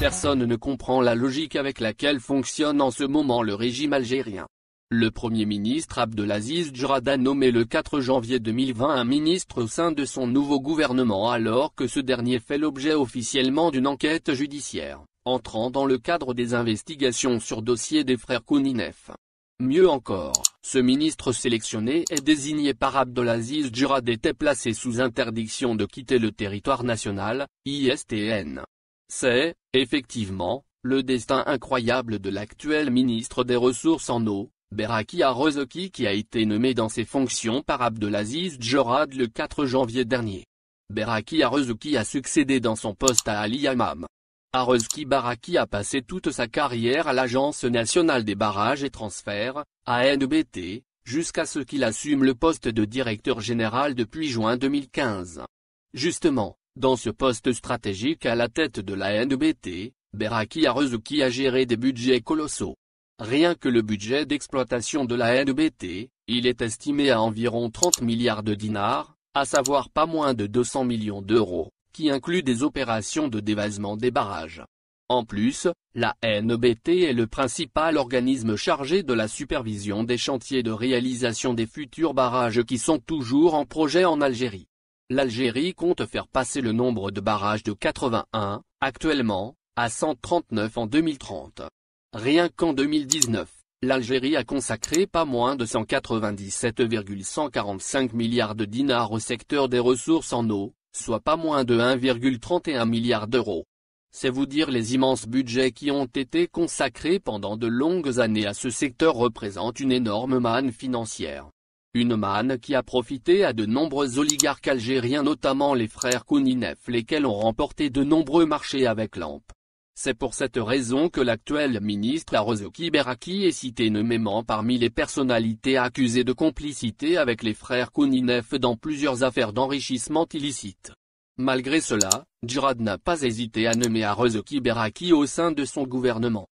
personne ne comprend la logique avec laquelle fonctionne en ce moment le régime algérien. Le Premier ministre Abdelaziz Djurad a nommé le 4 janvier 2020 un ministre au sein de son nouveau gouvernement alors que ce dernier fait l'objet officiellement d'une enquête judiciaire entrant dans le cadre des investigations sur dossier des frères Kouninef. Mieux encore, ce ministre sélectionné et désigné par Abdelaziz Jurad était placé sous interdiction de quitter le territoire national, ISTN. C'est, effectivement, le destin incroyable de l'actuel ministre des Ressources en eau, Beraki Arozoki qui a été nommé dans ses fonctions par Abdelaziz jurad le 4 janvier dernier. Beraki Arozoki a succédé dans son poste à Ali Arezuki Baraki a passé toute sa carrière à l'Agence Nationale des Barrages et Transferts, ANBT, jusqu'à ce qu'il assume le poste de directeur général depuis juin 2015. Justement, dans ce poste stratégique à la tête de la NBT, Beraki Arezuki a géré des budgets colossaux. Rien que le budget d'exploitation de la NBT, il est estimé à environ 30 milliards de dinars, à savoir pas moins de 200 millions d'euros qui inclut des opérations de dévasement des barrages. En plus, la NBT est le principal organisme chargé de la supervision des chantiers de réalisation des futurs barrages qui sont toujours en projet en Algérie. L'Algérie compte faire passer le nombre de barrages de 81, actuellement, à 139 en 2030. Rien qu'en 2019, l'Algérie a consacré pas moins de 197,145 milliards de dinars au secteur des ressources en eau, soit pas moins de 1,31 milliard d'euros. C'est vous dire les immenses budgets qui ont été consacrés pendant de longues années à ce secteur représentent une énorme manne financière. Une manne qui a profité à de nombreux oligarques algériens notamment les frères Kouninef lesquels ont remporté de nombreux marchés avec l'AMP. C'est pour cette raison que l'actuel ministre Arozoki Beraki est cité nommément parmi les personnalités accusées de complicité avec les frères Kouninef dans plusieurs affaires d'enrichissement illicite. Malgré cela, Jirad n'a pas hésité à nommer Arozoki Beraki au sein de son gouvernement.